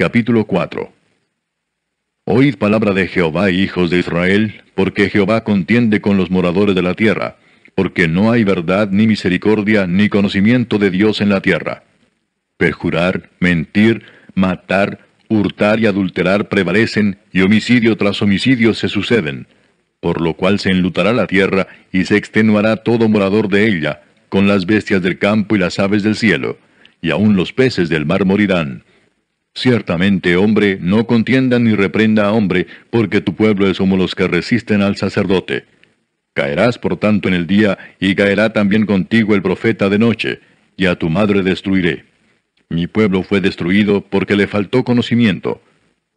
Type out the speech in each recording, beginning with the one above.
Capítulo 4 Oíd palabra de Jehová, hijos de Israel, porque Jehová contiende con los moradores de la tierra, porque no hay verdad, ni misericordia, ni conocimiento de Dios en la tierra. Perjurar, mentir, matar, hurtar y adulterar prevalecen, y homicidio tras homicidio se suceden, por lo cual se enlutará la tierra y se extenuará todo morador de ella, con las bestias del campo y las aves del cielo, y aun los peces del mar morirán. Ciertamente, hombre, no contienda ni reprenda a hombre, porque tu pueblo es como los que resisten al sacerdote. Caerás por tanto en el día, y caerá también contigo el profeta de noche, y a tu madre destruiré. Mi pueblo fue destruido porque le faltó conocimiento.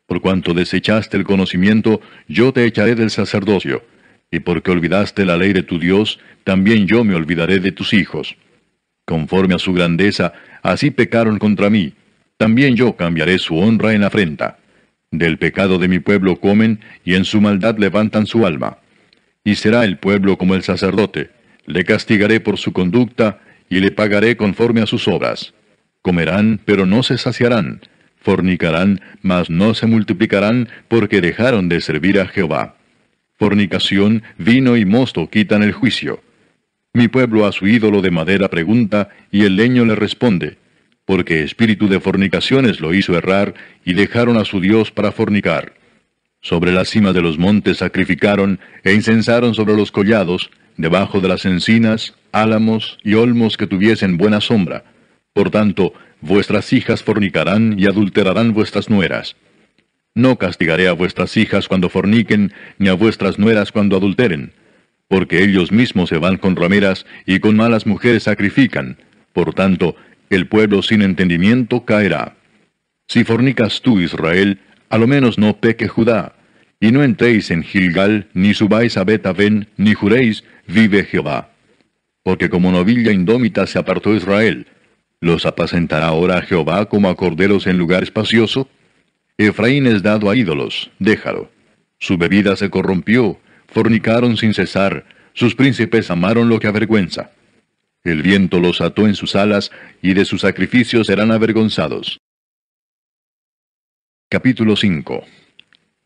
Por cuanto desechaste el conocimiento, yo te echaré del sacerdocio, y porque olvidaste la ley de tu Dios, también yo me olvidaré de tus hijos. Conforme a su grandeza, así pecaron contra mí, también yo cambiaré su honra en afrenta. Del pecado de mi pueblo comen, y en su maldad levantan su alma. Y será el pueblo como el sacerdote, le castigaré por su conducta, y le pagaré conforme a sus obras. Comerán, pero no se saciarán, fornicarán, mas no se multiplicarán, porque dejaron de servir a Jehová. Fornicación, vino y mosto quitan el juicio. Mi pueblo a su ídolo de madera pregunta, y el leño le responde, porque espíritu de fornicaciones lo hizo errar, y dejaron a su Dios para fornicar. Sobre la cima de los montes sacrificaron, e incensaron sobre los collados, debajo de las encinas, álamos y olmos que tuviesen buena sombra. Por tanto, vuestras hijas fornicarán y adulterarán vuestras nueras. No castigaré a vuestras hijas cuando forniquen, ni a vuestras nueras cuando adulteren, porque ellos mismos se van con rameras y con malas mujeres sacrifican. Por tanto, el pueblo sin entendimiento caerá. Si fornicas tú, Israel, a lo menos no peque Judá, y no entréis en Gilgal, ni subáis a Betavén ni juréis, vive Jehová. Porque como novilla indómita se apartó Israel, ¿los apacentará ahora Jehová como a corderos en lugar espacioso? Efraín es dado a ídolos, déjalo. Su bebida se corrompió, fornicaron sin cesar, sus príncipes amaron lo que avergüenza. El viento los ató en sus alas, y de sus sacrificios serán avergonzados. Capítulo 5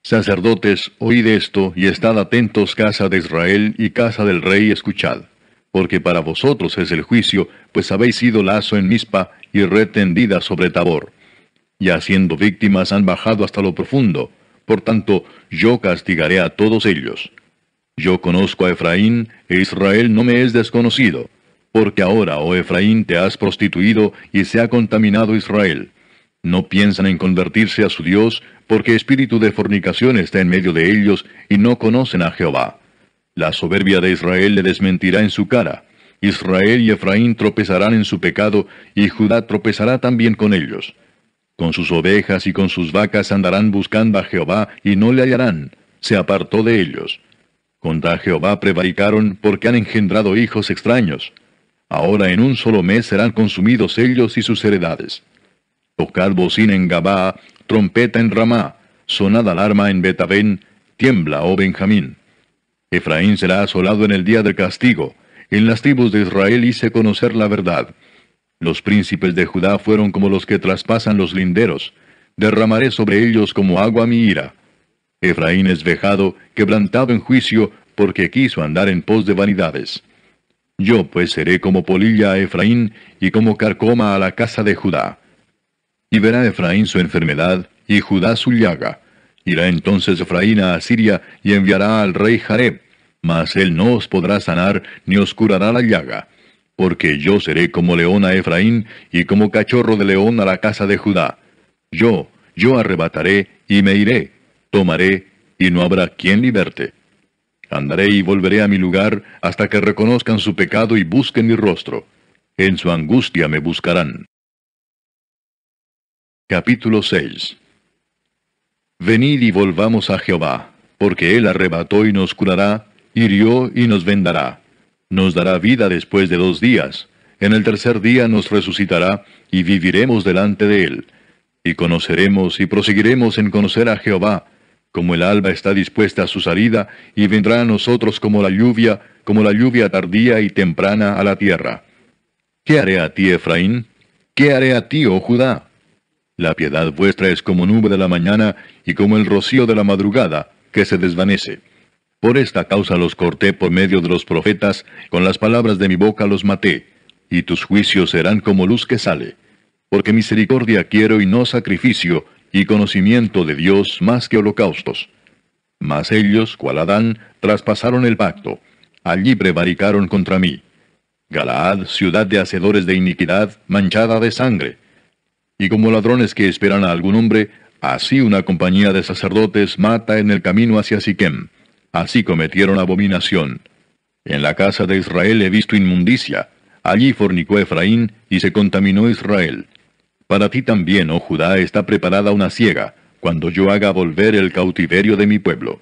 Sacerdotes, oíd esto, y estad atentos, casa de Israel y casa del rey, escuchad. Porque para vosotros es el juicio, pues habéis sido lazo en mispa y retendida sobre Tabor. Y haciendo víctimas han bajado hasta lo profundo. Por tanto, yo castigaré a todos ellos. Yo conozco a Efraín, e Israel no me es desconocido. Porque ahora, oh Efraín, te has prostituido y se ha contaminado Israel. No piensan en convertirse a su Dios, porque espíritu de fornicación está en medio de ellos y no conocen a Jehová. La soberbia de Israel le desmentirá en su cara. Israel y Efraín tropezarán en su pecado, y Judá tropezará también con ellos. Con sus ovejas y con sus vacas andarán buscando a Jehová, y no le hallarán. Se apartó de ellos. Contra Jehová prevaricaron porque han engendrado hijos extraños. Ahora en un solo mes serán consumidos ellos y sus heredades. Tocad bocina en Gabá, trompeta en Ramá, sonad alarma en Betabén, tiembla, oh Benjamín. Efraín será asolado en el día del castigo, en las tribus de Israel hice conocer la verdad. Los príncipes de Judá fueron como los que traspasan los linderos, derramaré sobre ellos como agua mi ira. Efraín es vejado, quebrantado en juicio, porque quiso andar en pos de vanidades. Yo pues seré como polilla a Efraín y como carcoma a la casa de Judá. Y verá Efraín su enfermedad y Judá su llaga. Irá entonces Efraín a Asiria y enviará al rey Jareb, mas él no os podrá sanar ni os curará la llaga. Porque yo seré como león a Efraín y como cachorro de león a la casa de Judá. Yo, yo arrebataré y me iré, tomaré y no habrá quien liberte. Andaré y volveré a mi lugar hasta que reconozcan su pecado y busquen mi rostro. En su angustia me buscarán. Capítulo 6 Venid y volvamos a Jehová, porque Él arrebató y nos curará, hirió y nos vendará. Nos dará vida después de dos días. En el tercer día nos resucitará y viviremos delante de Él. Y conoceremos y proseguiremos en conocer a Jehová, como el alba está dispuesta a su salida, y vendrá a nosotros como la lluvia, como la lluvia tardía y temprana a la tierra. ¿Qué haré a ti, Efraín? ¿Qué haré a ti, oh Judá? La piedad vuestra es como nube de la mañana y como el rocío de la madrugada, que se desvanece. Por esta causa los corté por medio de los profetas, con las palabras de mi boca los maté, y tus juicios serán como luz que sale. Porque misericordia quiero y no sacrificio, y conocimiento de Dios más que holocaustos. Mas ellos, cual Adán, traspasaron el pacto, allí prevaricaron contra mí. Galaad, ciudad de hacedores de iniquidad, manchada de sangre. Y como ladrones que esperan a algún hombre, así una compañía de sacerdotes mata en el camino hacia Siquem. Así cometieron abominación. En la casa de Israel he visto inmundicia. Allí fornicó Efraín y se contaminó Israel. Para ti también, oh Judá, está preparada una siega, cuando yo haga volver el cautiverio de mi pueblo.